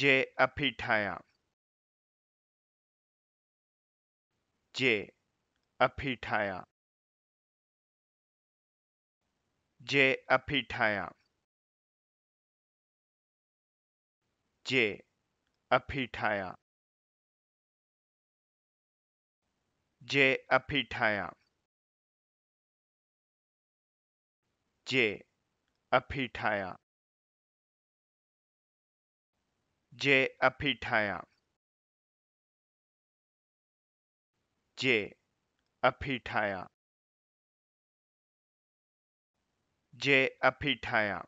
जे अफिठाया जे अफिठाया जे अफिठाया जे अफिठाया जे अफिठाया जे अफिठाया जे अफिठाया जे अफिठाया जे अफिठाया